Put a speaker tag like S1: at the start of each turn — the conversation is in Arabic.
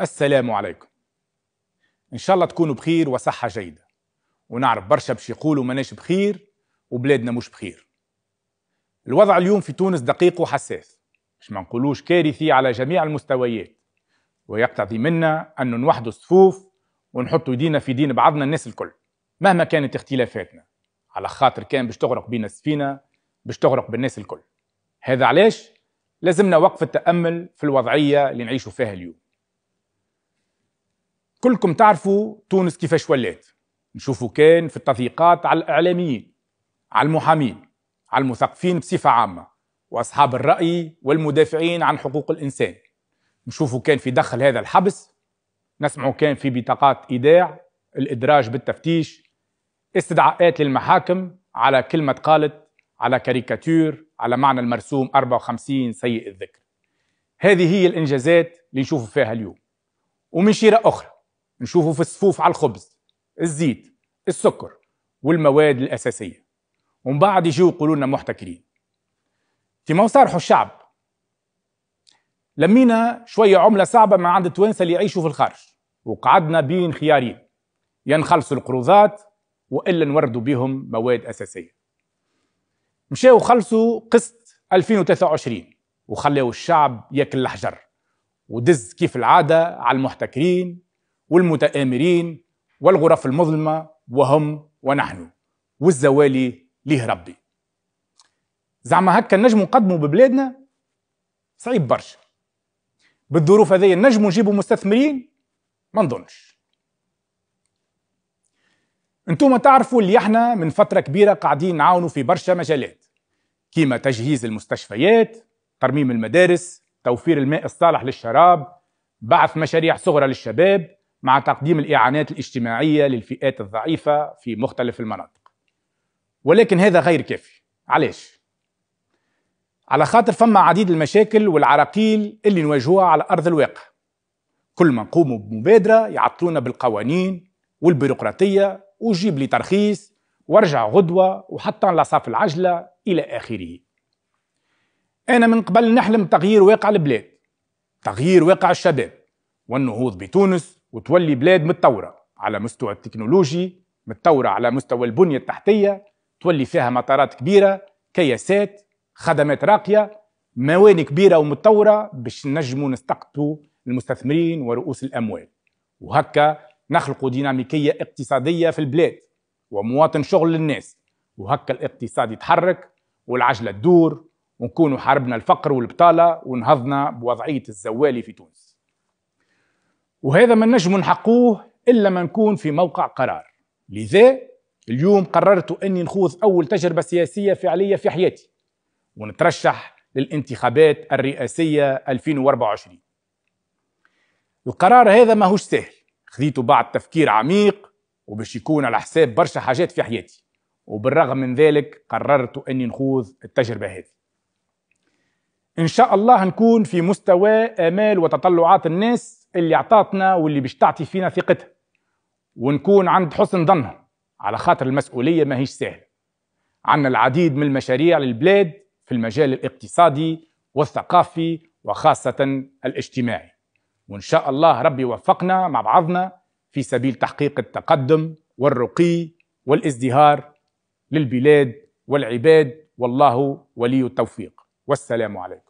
S1: السلام عليكم ان شاء الله تكونوا بخير وصحة جيدة ونعرف برشا باش يقولوا ماناش بخير وبلادنا مش بخير الوضع اليوم في تونس دقيق وحساس باش ما نقولوش كارثي على جميع المستويات ويقتضي منا ان نوحدوا الصفوف ونحطوا ايدينا في دين بعضنا الناس الكل مهما كانت اختلافاتنا على خاطر كان باش تغرق بينا السفينة باش تغرق بالناس الكل هذا علاش لازمنا وقف التأمل في الوضعية اللي نعيشوا فيها اليوم كلكم تعرفوا تونس كيفاش ولات نشوفوا كان في التضييقات على الإعلاميين على المحامين على المثقفين بصفة عامة وأصحاب الرأي والمدافعين عن حقوق الإنسان نشوفوا كان في دخل هذا الحبس نسمعوا كان في بطاقات إيداع الإدراج بالتفتيش استدعاءات للمحاكم على كلمة قالت على كاريكاتير على معنى المرسوم 54 سيء الذكر هذه هي الإنجازات اللي نشوفوا فيها اليوم ومن شيرة أخرى نشوفه في الصفوف على الخبز الزيت السكر والمواد الأساسية ومن بعد يجيو يقولوا لنا محتكرين كيما صارحوا الشعب لمينا شوية عملة صعبة من عند التوانسة اللي يعيشوا في الخارج وقعدنا بين خيارين يا نخلصوا القروضات والا نوردوا بهم مواد اساسيه. مشاو خلصوا قسط 2023 وخلوا الشعب ياكل الحجر ودز كيف العاده على المحتكرين والمتآمرين والغرف المظلمة وهم ونحن والزوالي ليه ربي زعما هكا نجمو نقدموا ببلادنا صعيب برشا بالظروف هذه النجم نجيبوا مستثمرين ما نظنش انتم تعرفوا اللي احنا من فتره كبيره قاعدين نعاونوا في برشا مجالات كيما تجهيز المستشفيات ترميم المدارس توفير الماء الصالح للشراب بعث مشاريع صغرى للشباب مع تقديم الإعانات الاجتماعية للفئات الضعيفة في مختلف المناطق ولكن هذا غير كافي علاش؟ على خاطر فما عديد المشاكل والعراقيل اللي نواجهوها على أرض الواقع كل ما نقوموا بمبادرة يعطلونا بالقوانين والبيروقراطية وجيب لي ترخيص وارجع غدوة وحتى لصاف العجلة إلى آخره أنا من قبل نحلم تغيير واقع البلاد تغيير واقع الشباب والنهوض بتونس وتولي بلاد متطوره على مستوى التكنولوجي متطوره على مستوى البنيه التحتيه تولي فيها مطارات كبيره كياسات خدمات راقيه موانئ كبيره ومتطوره باش نجموا نستقطبوا المستثمرين ورؤوس الاموال وهكا نخلق ديناميكيه اقتصاديه في البلاد ومواطن شغل للناس وهكا الاقتصاد يتحرك والعجله تدور ونكونوا حاربنا الفقر والبطاله ونهضنا بوضعيه الزوالي في تونس وهذا ما نجم نحقوه إلا ما نكون في موقع قرار لذا اليوم قررت أني نخوض أول تجربة سياسية فعلية في حياتي ونترشح للانتخابات الرئاسية 2024 القرار هذا ماهوش سهل خذيته بعد تفكير عميق وباش يكون على حساب برشا حاجات في حياتي وبالرغم من ذلك قررت أني نخوض التجربة هذه ان شاء الله نكون في مستوى امال وتطلعات الناس اللي اعطاتنا واللي باش تعطي فينا ثقتها ونكون عند حسن ظنهم على خاطر المسؤوليه ماهيش سهله عندنا العديد من المشاريع للبلاد في المجال الاقتصادي والثقافي وخاصه الاجتماعي وان شاء الله ربي يوفقنا مع بعضنا في سبيل تحقيق التقدم والرقي والازدهار للبلاد والعباد والله ولي التوفيق والسلام عليكم